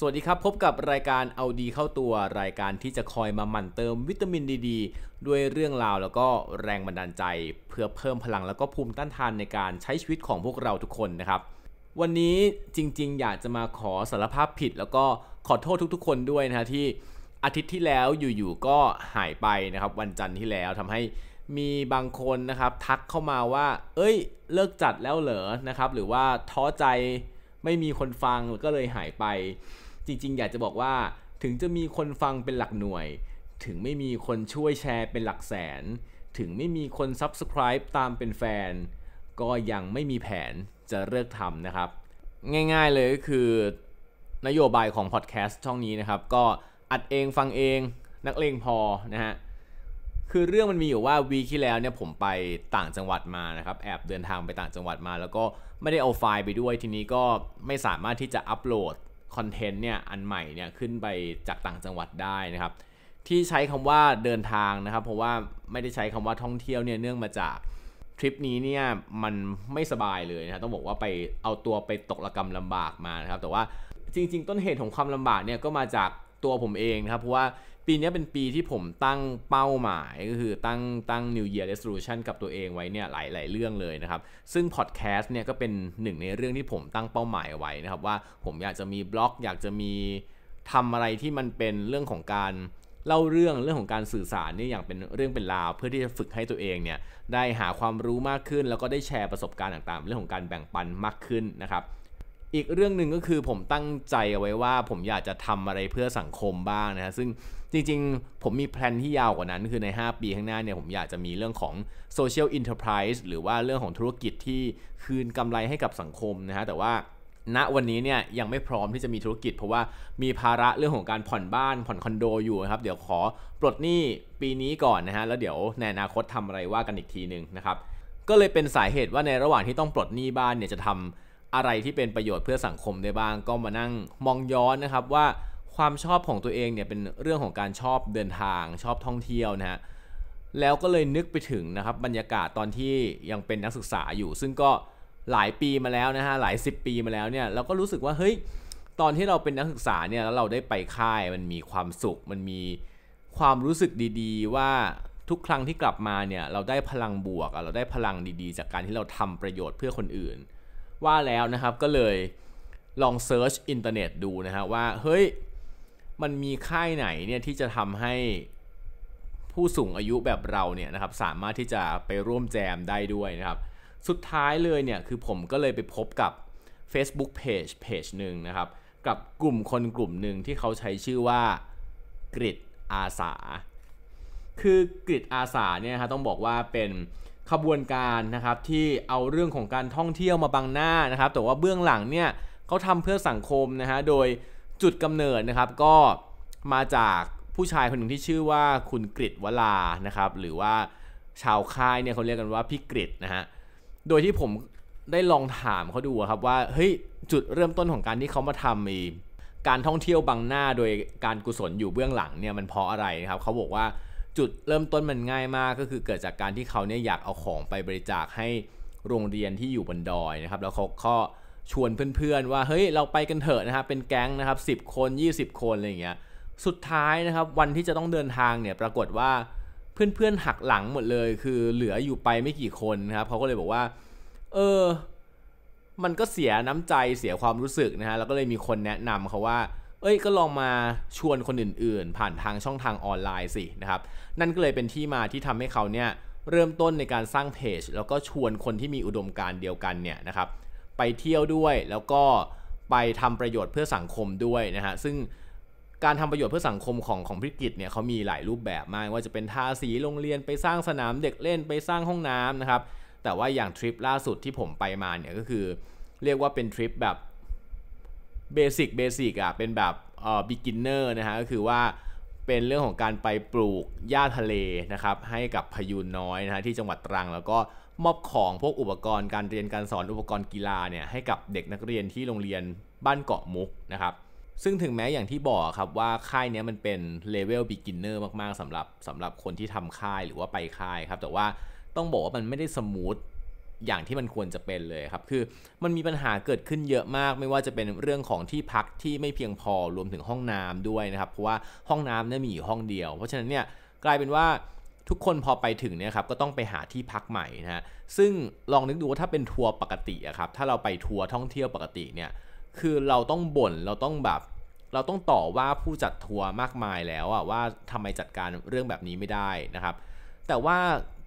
สวัสดีครับ พบกับรายการเอาดีเข้าตัว รายการที่จะคอยมาหมั่นเติมวิตามินดีดด้วยเรื่องราวแล้วก็แรงบันดาลใจ เพื่อเพิ่มพลังแล้วก็ภูมิต้านทานในการใช้ชีวิตของพวกเราทุกคนนะครับ วันนี้จริง ๆ อยากจะมาขอสารภาพผิด แล้วก็ขอโทษทุก ๆคนด้วยนะที่อาทิตย์ที่แล้วอยู่ๆก็หายไปนะครับวันจันทร์ที่แล้วทำให้มีบางคนนะครับทักเข้ามาว่า เอ้ย เลิกจัดแล้วเหรอนะครับหรือว่าท้อใจไม่มีคนฟังก็เลยหายไปจริงๆ อยากจะบอกว่าถึงจะมีคนฟังเป็นหลักหน่วย ถึงไม่มีคนช่วยแชร์เป็นหลักแสน ถึงไม่มีคน Subscribe ตามเป็นแฟน ก็ยังไม่มีแผนจะเลิกทำนะครับ ง่ายๆ เลยก็คือนโยบายของพอดแคสต์ช่องนี้นะครับ ก็อัดเองฟังเองนักเลงพอนะฮะคือเรื่องมันมีอยู่ว่าวีที่แล้วเนี่ยผมไปต่างจังหวัดมานะครับ แอบเดินทางไปต่างจังหวัดมา แล้วก็ไม่ได้เอาไฟล์ไปด้วยทีนี้ก็ไม่สามารถที่จะอัปโหลดคอนเทนต์เนี่ยอันใหม่เนี่ยขึ้นไปจากต่างจังหวัดได้นะครับ ที่ใช้คำว่าเดินทางนะครับเพราะว่าไม่ได้ใช้คำว่าท่องเที่ยวเนี่ย เนื่องมาจากทริปนี้เนี่ย มันไม่สบายเลยนะครับต้องบอกว่าไปเอาตัวไปตกระกรรมลำบากมานะครับแต่ว่าจริงๆต้นเหตุของความลำบากเนี่ยก็มาจากตัวผมเองนะครับเพราะว่าปีนี้เป็นปีที่ผมตั้งเป้าหมายก็คือตั้งตั้ง New Year Resolution กับตัวเองไว้เนี่ยหลาย ๆ เรื่องเลยนะครับซึ่งพอดแคสต์เนี่ยก็เป็นหนึ่งในเรื่องที่ผมตั้งเป้าหมายไว้นะครับ ว่าผมอยากจะมีบล็อกอยากจะมีทำอะไรที่มันเป็นเรื่องของการเล่าเรื่องเรื่องของการสื่อสารนี่อย่างเป็นเรื่องเป็นราวเพื่อที่จะฝึกให้ตัวเองเนี่ยได้หาความรู้มากขึ้นแล้วก็ได้แชร์ประสบการณ์ต่างๆ เรื่องของการแบ่งปันมากขึ้นนะครับอีกเรื่องหนึ่งก็คือผมตั้งใจเอาไว้ว่าผมอยากจะทำอะไรเพื่อสังคมบ้างนะฮะซึ่งจริงๆ ผมมีแพลนที่ยาวกว่านั้นคือใน 5 ปีข้างหน้าเนี่ยผมอยากจะมีเรื่องของโซเชียลอินเทอร์ไพรส์หรือว่าเรื่องของธุรกิจที่คืนกำไรให้กับสังคมนะฮะแต่ว่า ณวันนี้เนี่ยยังไม่พร้อมที่จะมีธุรกิจเพราะว่ามีภาระเรื่องของการผ่อนบ้านผ่อนคอนโดอยู่ครับเดี๋ยวขอปลดหนี้ปีนี้ก่อนนะฮะแล้วเดี๋ยวในอนาคตทำอะไรว่ากันอีกทีหนึ่งนะครับก็เลยเป็นสาเหตุว่าในระหว่างที่ต้องปลดหนี้บ้านเนี่ยจะทำอะไรที่เป็นประโยชน์เพื่อสังคมได้บ้างก็มานั่งมองย้อนนะครับว่าความชอบของตัวเองเนี่ยเป็นเรื่องของการชอบเดินทางชอบท่องเที่ยวนะฮะแล้วก็เลยนึกไปถึงนะครับบรรยากาศตอนที่ยังเป็นนักศึกษาอยู่ ซึ่งก็หลายปีมาแล้วนะฮะ หลาย 10 ปีมาแล้วเนี่ยเราก็รู้สึกว่าเฮ้ยตอนที่เราเป็นนักศึกษาเนี่ยแล้วเราได้ไปค่ายมันมีความสุข มันมีความรู้สึกดีๆ ว่าทุกครั้งที่กลับมาเนี่ยเราได้พลังบวกเราได้พลังดีๆ จากการที่เราทำประโยชน์เพื่อคนอื่นว่าแล้วนะครับก็เลยลองเซิร์ชอินเทอร์เน็ตดูนะฮะว่า เฮ้ยมันมีค่ายไหนเนี่ยที่จะทำให้ผู้สูงอายุแบบเราเนี่ยนะครับสามารถที่จะไปร่วมแจมได้ด้วยนะครับ สุดท้ายเลยเนี่ยคือผมก็เลยไปพบกับ Facebook Page เพจหนึ่งนะครับ กับกลุ่มคนกลุ่มหนึ่งที่เขาใช้ชื่อว่ากริดอาสา คือกริดอาสาเนี่ยฮะต้องบอกว่าเป็นขบวนการนะครับที่เอาเรื่องของการท่องเที่ยวมาบังหน้านะครับ แต่ว่าเบื้องหลังเนี่ยเขาทำเพื่อสังคมนะฮะโดยจุดกำเนิดนะครับก็มาจากผู้ชายคนหนึ่งที่ชื่อว่า คุณกริตวลานะครับ หรือว่าชาวค่ายเนี่ยเขาเรียกกันว่าพี่กริตนะฮะโดยที่ผมได้ลองถามเขาดูครับว่าเฮ้ยจุดเริ่มต้นของการที่เขามาทำมีการท่องเที่ยวบังหน้า โดยการกุศลอยู่เบื้องหลังเนี่ยมันเพราะอะไรนะครับเขาบอกว่าจุดเริ่มต้นมันง่ายมากก็คือเกิดจากการที่เขาเนี่ยอยากเอาของไปบริจาคให้โรงเรียนที่อยู่บนดอยนะครับแล้วเขาก็ชวนเพื่อน ๆ ว่าเฮ้ยเราไปกันเถอะนะครับเป็นแก๊งนะครับ 10 คน 20 คนอะไรอย่างเงี้ยสุดท้ายนะครับ วันที่จะต้องเดินทางเนี่ยปรากฏว่าเพื่อนๆหักหลังหมดเลย คือเหลืออยู่ไปไม่กี่คนนะครับเขาก็เลยบอกว่าเออ มันก็เสียน้ำใจเสียความรู้สึกนะฮะแล้วก็เลยมีคนแนะนำเขาว่าเอ้ยก็ลองมาชวนคนอื่นๆ ผ่านทางช่องทางออนไลน์สินะครับนั่นก็เลยเป็นที่มาที่ทำให้เขาเนี่ยเริ่มต้นในการสร้างเพจแล้วก็ชวนคนที่มีอุดมการเดียวกันเนี่ยนะครับไปเที่ยวด้วยแล้วก็ไปทำประโยชน์เพื่อสังคมด้วยนะฮะซึ่งการทำประโยชน์เพื่อสังคมของของพิกิจเนี่ยเขามีหลายรูปแบบมากว่าจะเป็นทาสีโรงเรียนไปสร้างสนามเด็กเล่นไปสร้างห้องน้ำนะครับแต่ว่าอย่างทริปล่าสุดที่ผมไปมาเนี่ยก็คือเรียกว่าเป็นทริปแบบเบสิกเบสิกอ่ะเป็นแบบเอ่อกินเนอร์นะฮะก็คือว่าเป็นเรื่องของการไปปลูกหญ้าทะเลนะครับให้กับพยูนน้อยนะฮะที่จังหวัดตรัง แล้วก็มอบของพวกอุปกรณ์การเรียนการสอนอุปกรณ์กีฬาเนี่ยให้กับเด็กนักเรียนที่โรงเรียนบ้านเกาะมุกนะครับซึ่งถึงแม้อย่างที่บอกครับว่าค่ายนี้มันเป็นเลเวลบิ๊กินเนอร์มากๆสำหรับสำหรับคนที่ทำค่ายหรือว่าไปค่ายครับ แต่ว่าต้องบอกว่ามันไม่ได้สมูทอย่างที่มันควรจะเป็นเลยครับ คือมันมีปัญหาเกิดขึ้นเยอะมาก ไม่ว่าจะเป็นเรื่องของที่พักที่ไม่เพียงพอรวมถึงห้องน้ำด้วยนะครับ เพราะว่าห้องน้ำเนี่ยมีอยู่ห้องเดียว เพราะฉะนั้นเนี่ยกลายเป็นว่าทุกคนพอไปถึงเนี่ยครับก็ต้องไปหาที่พักใหม่นะฮะ ซึ่งลองนึกดูว่าถ้าเป็นทัวร์ปกติอะครับ ถ้าเราไปทัวร์ท่องเที่ยวปกติเนี่ย คือเราต้องบน่น เราต้องแบบ เราต้องต่อว่าผู้จัดทัวร์มากมายแล้วอะว่าทำไมจัดการเรื่องแบบนี้ไม่ได้นะครับแต่ว่า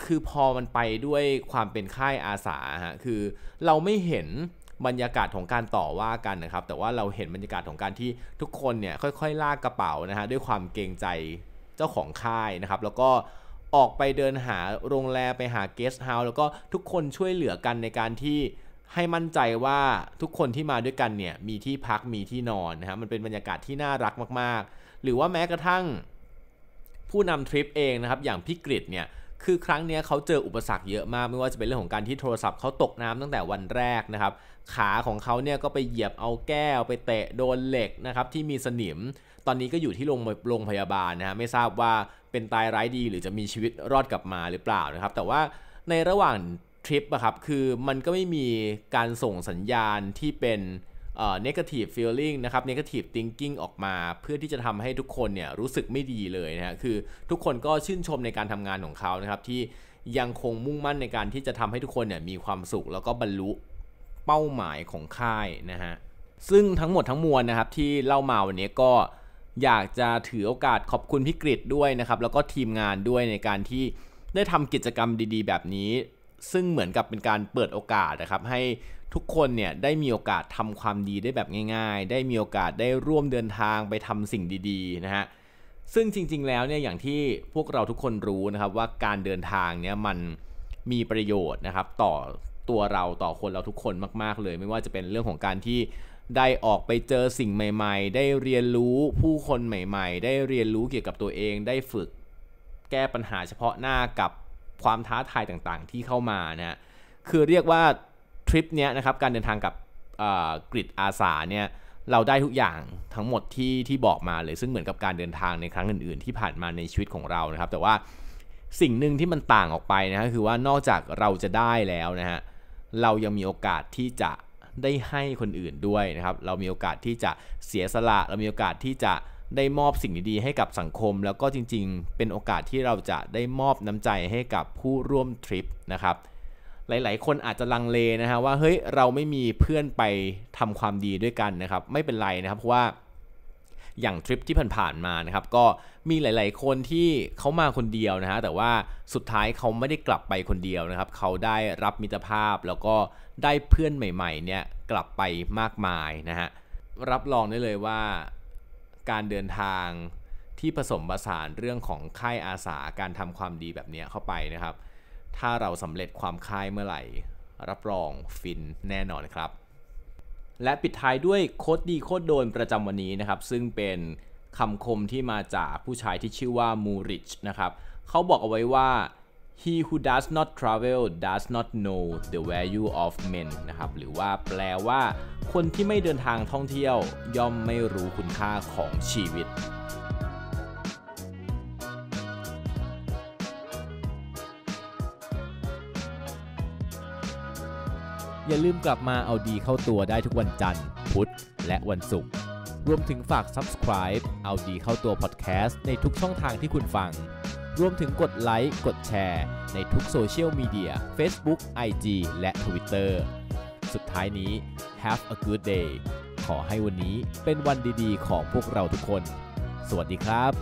คือพอมันไปด้วยความเป็นค่ายอาสาฮะคือเราไม่เห็นบรรยากาศของการต่อว่ากันนะครับ แต่ว่าเราเห็นบรรยากาศของการที่ทุกคนเนี่ยค่อยๆ ลากกระเป๋านะฮะด้วยความเกรงใจเจ้าของค่ายนะครับ แล้วก็ออกไปเดินหาโรงแรมไปหาเกสต์เฮาส์แล้วก็ทุกคนช่วยเหลือกันในการที่ให้มั่นใจว่าทุกคนที่มาด้วยกันเนี่ยมีที่พักมีที่นอนนะฮะมันเป็นบรรยากาศที่น่ารักมากๆ หรือว่าแม้กระทั่งผู้นำทริปเองนะครับอย่างพิกฤตเนี่ยคือครั้งนี้เขาเจออุปสรรคเยอะมากไม่ว่าจะเป็นเรื่องของการที่โทรศัพท์เขาตกน้ำ ตั้งแต่วันแรกนะครับ ขาของเขาเนี่ยก็ไปเหยียบเอาแก้วไปเตะโดนเหล็กนะครับที่มีสนิม ตอนนี้ก็อยู่ที่โรงพยาบาลนะฮะไม่ทราบว่าเป็นตายร้ายดี หรือจะมีชีวิตรอดกลับมาหรือเปล่านะครับ แต่ว่าในระหว่างทริปอะครับคือมันก็ไม่มีการส่งสัญญาณที่เป็น negative feeling นะครับ negative thinking ออกมาเพื่อที่จะทำให้ทุกคนเนี่ยรู้สึกไม่ดีเลยนะฮะคือทุกคนก็ชื่นชมในการทำงานของเขานะครับที่ยังคงมุ่งมั่นในการที่จะทำให้ทุกคนเนี่ยมีความสุขแล้วก็บรรลุเป้าหมายของค่ายนะฮะซึ่งทั้งหมดทั้งมวลนะครับที่เล่ามาวันนี้ก็อยากจะถือโอกาสขอบคุณพิกฤตด้วยนะครับแล้วก็ทีมงานด้วยในการที่ได้ทำกิจกรรมดี ๆ แบบนี้ซึ่งเหมือนกับเป็นการเปิดโอกาสนะครับให้ทุกคนเนี่ยได้มีโอกาสทำความดีได้แบบง่าย ๆ ได้มีโอกาสได้ร่วมเดินทางไปทำสิ่งดีๆ นะฮะ ซึ่งจริง ๆ แล้วเนี่ยอย่างที่พวกเราทุกคนรู้นะครับว่าการเดินทางเนี่ยมันมีประโยชน์นะครับต่อตัวเราต่อคนเราทุกคนมากๆ เลย ไม่ว่าจะเป็นเรื่องของการที่ได้ออกไปเจอสิ่งใหม่ๆ ได้เรียนรู้ผู้คนใหม่ๆ ได้เรียนรู้เกี่ยวกับตัวเอง ได้ฝึกแก้ปัญหาเฉพาะหน้ากับความท้าทายต่างๆ ที่เข้ามานะฮะคือเรียกว่าทริปเนี้ยนะครับ การเดินทางกับกริดอาสาเนี่ย เราได้ทุกอย่างทั้งหมดที่ที่บอกมาเลยซึ่งเหมือนกับการเดินทางในครั้งอื่น ๆ ที่ผ่านมาในชีวิตของเรานะครับ แต่ว่าสิ่งหนึ่งที่มันต่างออกไปนะคคือว่านอกจากเราจะได้แล้วนะฮะ เรายังมีโอกาสที่จะได้ให้คนอื่นด้วยนะครับ เรามีโอกาสที่จะเสียสละ เรามีโอกาสที่จะได้มอบสิ่งดีๆให้กับสังคม แล้วก็จริงๆ เป็นโอกาสที่เราจะได้มอบน้ำใจให้กับผู้ร่วมทริปนะครับ หลายๆคนอาจจะลังเลนะฮะว่าเฮ้ยเราไม่มีเพื่อนไปทำความดีด้วยกันนะครับ ไม่เป็นไรนะครับเพราะว่าอย่างทริปที่ผ่านๆมานะครับก็มีหลายๆคนที่เขามาคนเดียวนะฮะแต่ว่าสุดท้ายเขาไม่ได้กลับไปคนเดียวนะครับเขาได้รับมิตรภาพแล้วก็ได้เพื่อนใหม่ๆเนี่ยกลับไปมากมายนะฮะรับรองได้เลยว่าการเดินทางที่ผสมผสานเรื่องของค่ายอาสาการทำความดีแบบนี้เข้าไปนะครับ ถ้าเราสำเร็จความค่ายเมื่อไหร่รับรองฟินแน่นอนครับ และปิดท้ายด้วยโคตรดีโคตรโดนประจำวันนี้นะครับซึ่งเป็นคำคมที่มาจากผู้ชายที่ชื่อว่ามูริชนะครับเขาบอกเอาไว้ว่า he who does not travel does not know the value of men นะครับหรือว่าแปลว่า คนที่ไม่เดินทางท่องเที่ยว ย่อมไม่รู้คุณค่าของชีวิต อย่าลืมกลับมาเอาดีเข้าตัวได้ทุกวันจันทร์พุธและวันศุกร์รวมถึงฝาก subscribe เอาดีเข้าตัว podcast ในทุกช่องทางที่คุณฟังรวมถึงกดไลค์ กดแชร์ ในทุกโซเชียลมีเดีย Facebook, IG และ Twitter สุดท้ายนี้ Have a good day ขอให้วันนี้เป็นวันดีๆของพวกเราทุกคน สวัสดีครับ